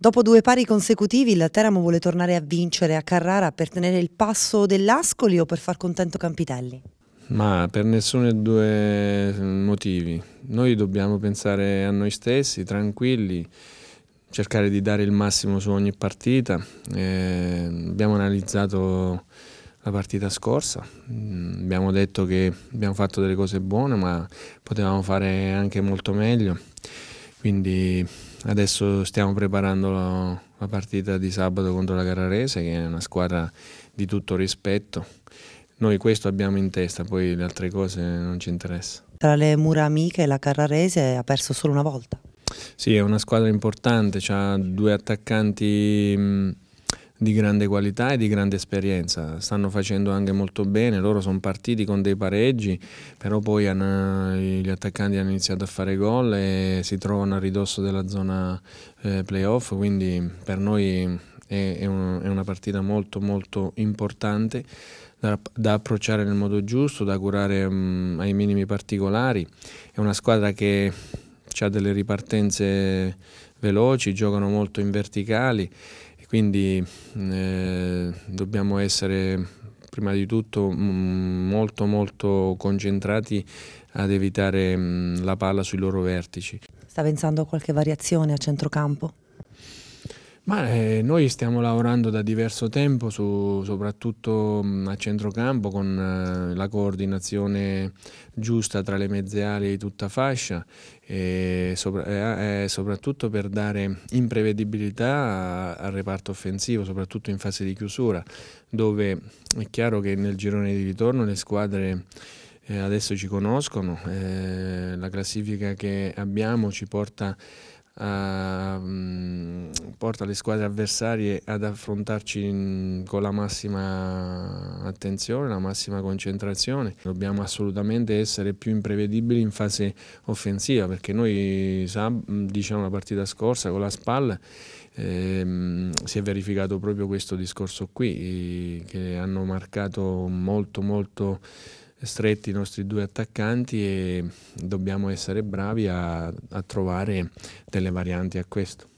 Dopo due pari consecutivi il Teramo vuole tornare a vincere a Carrara per tenere il passo dell'Ascoli o per far contento Campitelli? Ma per nessuno e due motivi. Noi dobbiamo pensare a noi stessi, tranquilli, cercare di dare il massimo su ogni partita. Eh, abbiamo analizzato la partita scorsa, mm, abbiamo detto che abbiamo fatto delle cose buone ma potevamo fare anche molto meglio. Quindi adesso stiamo preparando la, partita di sabato contro la Carrarese, che è una squadra di tutto rispetto. Noi questo abbiamo in testa, poi le altre cose non ci interessano Tra le mura amiche la Carrarese ha perso solo una volta. Sì, è una squadra importante, ha due attaccanti di grande qualità e di grande esperienza, stanno facendo anche molto bene, loro sono partiti con dei pareggi, però poi hanno, gli attaccanti hanno iniziato a fare gol e si trovano a ridosso della zona eh, playoff, quindi per noi è, è, un, è una partita molto molto importante. Da, da, approcciare nel modo giusto, da curare um, ai minimi particolari. È una squadra che ha delle ripartenze veloci, giocano molto in verticali quindi eh, dobbiamo essere prima di tutto molto molto concentrati ad evitare mh, la palla sui loro vertici. Sta pensando a qualche variazione a centrocampo? Ma eh, noi stiamo lavorando da diverso tempo, su, soprattutto mm, a centrocampo, con eh, la coordinazione giusta tra le mezze ali di tutta fascia e sopra, eh, eh soprattutto per dare imprevedibilità al reparto offensivo, soprattutto in fase di chiusura, dove è chiaro che nel girone di ritorno le squadre eh, adesso ci conoscono, eh, la classifica che abbiamo ci porta a uh, porta le squadre avversarie ad affrontarci in, con la massima attenzione, la massima concentrazione. Dobbiamo assolutamente essere più imprevedibili in fase offensiva perché noi, diciamo la partita scorsa con la spalla, ehm, si è verificato proprio questo discorso qui, che hanno marcato molto molto stretti i nostri due attaccanti e dobbiamo essere bravi a, a trovare delle varianti a questo.